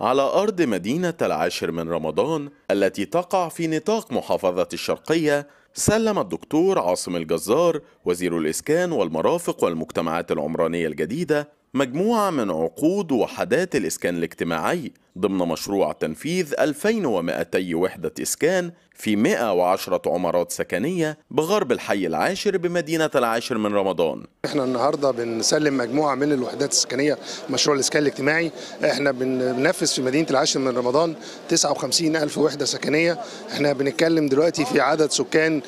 على أرض مدينة العاشر من رمضان التي تقع في نطاق محافظة الشرقية سلم الدكتور عاصم الجزار وزير الإسكان والمرافق والمجتمعات العمرانية الجديدة مجموعة من عقود ووحدات الإسكان الاجتماعي ضمن مشروع تنفيذ 2200 وحدة إسكان في 110 عمارات سكنية بغرب الحي العاشر بمدينة العاشر من رمضان احنا النهاردة بنسلم مجموعة من الوحدات السكنية مشروع الإسكان الاجتماعي احنا بننفذ في مدينة العاشر من رمضان 59 ألف وحدة سكنية احنا بنتكلم دلوقتي في عدد سكان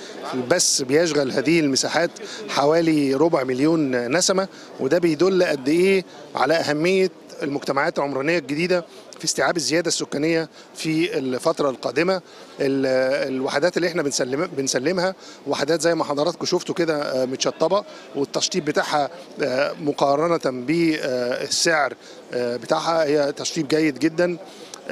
بس بيشغل هذه المساحات حوالي ربع مليون نسمة وده بيدل قد إيه على أهمية المجتمعات العمرانيه الجديده في استيعاب الزياده السكانيه في الفتره القادمه الوحدات اللي احنا بنسلم بنسلمها وحدات زي ما حضراتكم شفتوا كده آه، متشطبه والتشطيب بتاعها آه، مقارنه بالسعر آه، بتاعها هي تشطيب جيد جدا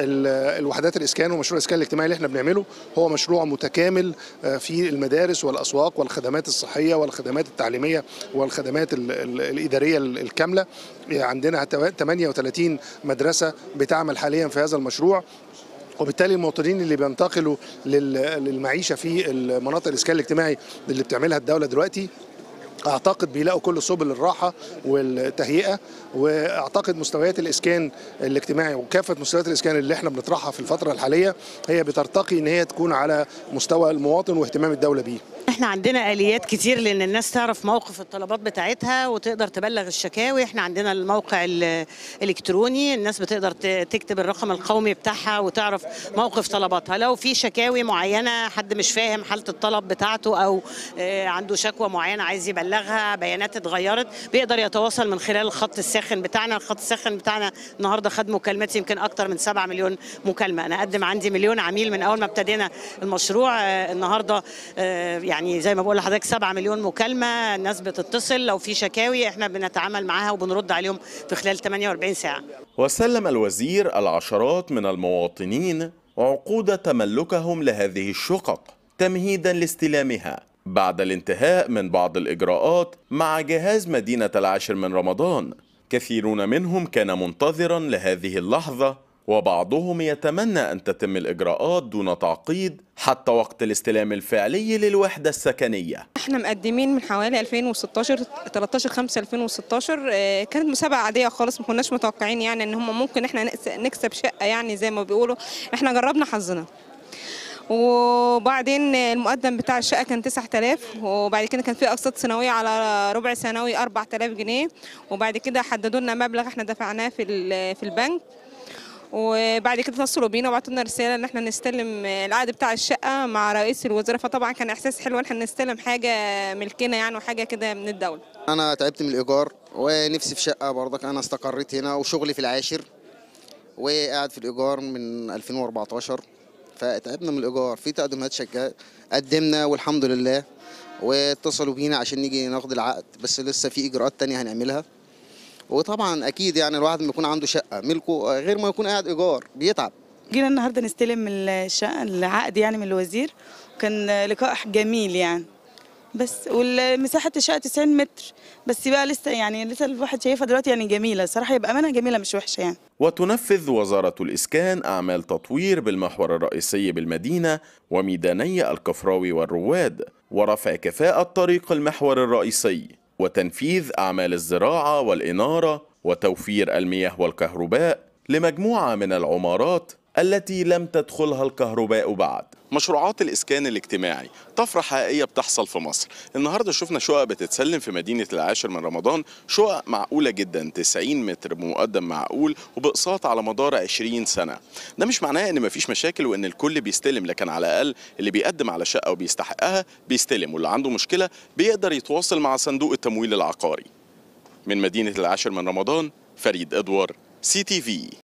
الوحدات الاسكان ومشروع الاسكان الاجتماعي اللي احنا بنعمله هو مشروع متكامل آه، في المدارس والاسواق والخدمات الصحيه والخدمات التعليميه والخدمات الاداريه الكامله يعني عندنا 38 مدرسه بتعمل حاليا في هذا المشروع وبالتالي المواطنين اللي بينتقلوا للمعيشه في المناطق الاسكان الاجتماعي اللي بتعملها الدوله دلوقتي اعتقد بيلاقوا كل سبل الراحه والتهيئه واعتقد مستويات الاسكان الاجتماعي وكافه مستويات الاسكان اللي احنا بنطرحها في الفتره الحاليه هي بترتقي ان هي تكون على مستوى المواطن واهتمام الدوله بيه احنا عندنا اليات كتير لان الناس تعرف موقف الطلبات بتاعتها وتقدر تبلغ الشكاوي احنا عندنا الموقع الالكتروني الناس بتقدر تكتب الرقم القومي بتاعها وتعرف موقف طلباتها لو في شكاوي معينه حد مش فاهم حاله الطلب بتاعته او آه، عنده شكوى معينه عايز يبلغها بلغها بيانات اتغيرت بيقدر يتواصل من خلال الخط الساخن بتاعنا الخط الساخن بتاعنا النهارده خد مكالمات يمكن اكتر من 7 مليون مكالمه انا اقدم عندي مليون عميل من اول ما ابتدينا المشروع آه، النهارده آه، يعني زي ما بقول لحضرتك 7 مليون مكالمه الناس بتتصل لو في شكاوي احنا بنتعامل معاها وبنرد عليهم في خلال 48 ساعه وسلم الوزير العشرات من المواطنين عقود تملكهم لهذه الشقق تمهيدا لاستلامها بعد الانتهاء من بعض الإجراءات مع جهاز مدينة العاشر من رمضان كثيرون منهم كان منتظرا لهذه اللحظة وبعضهم يتمنى أن تتم الإجراءات دون تعقيد حتى وقت الاستلام الفعلي للوحدة السكنية احنا مقدمين من حوالي 2016 13 5 2016 كانت مسابقة عادية خالص ما كناش متوقعين يعني ان هم ممكن احنا نكسب شقة يعني زي ما بيقولوا احنا جربنا حظنا وبعدين المقدم بتاع الشقه كان 9000 وبعد كده كان في اقساط سنويه على ربع سنوي 4000 جنيه وبعد كده حددوا لنا مبلغ احنا دفعناه في في البنك وبعد كده اتصلوا بينا وبعتوا لنا رساله ان احنا نستلم العقد بتاع الشقه مع رئيس الوزراء فطبعا كان احساس حلو ان احنا نستلم حاجه ملكنا يعني وحاجه كده من الدوله. انا تعبت من الايجار ونفسي في شقه برضك انا استقريت هنا وشغلي في العاشر وقاعد في الايجار من 2014 فتعبنا من الايجار في تقدمات شجع قدمنا والحمد لله واتصلوا بينا عشان نيجي ناخد العقد بس لسه في اجراءات تانية هنعملها وطبعا اكيد يعني الواحد لما يكون عنده شقه ملكه غير ما يكون قاعد ايجار بيتعب جينا النهارده نستلم الشقه العقد يعني من الوزير كان لقاء جميل يعني بس والمساحه الشقه 90 متر بس بقى لسه يعني لسه الواحد شايفها دلوقتي يعني جميله صراحه يبقى منها جميله مش وحشه يعني وتنفذ وزاره الاسكان اعمال تطوير بالمحور الرئيسي بالمدينه وميداني الكفراوي والرواد ورفع كفاءه طريق المحور الرئيسي وتنفيذ اعمال الزراعه والاناره وتوفير المياه والكهرباء لمجموعه من العمارات التي لم تدخلها الكهرباء بعد مشروعات الإسكان الاجتماعي طفرة حقيقية بتحصل في مصر النهاردة شفنا شقق بتتسلم في مدينة العاشر من رمضان شقق معقولة جدا 90 متر مقدم معقول وبقساط على مدار 20 سنة ده مش معناه ان مفيش مشاكل وان الكل بيستلم لكن على الأقل اللي بيقدم على شقة وبيستحقها بيستلم واللي عنده مشكلة بيقدر يتواصل مع صندوق التمويل العقاري من مدينة العاشر من رمضان فريد أدوار سي تي في